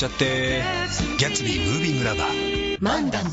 ちゃって「ギャツビームービングラバー」マンダム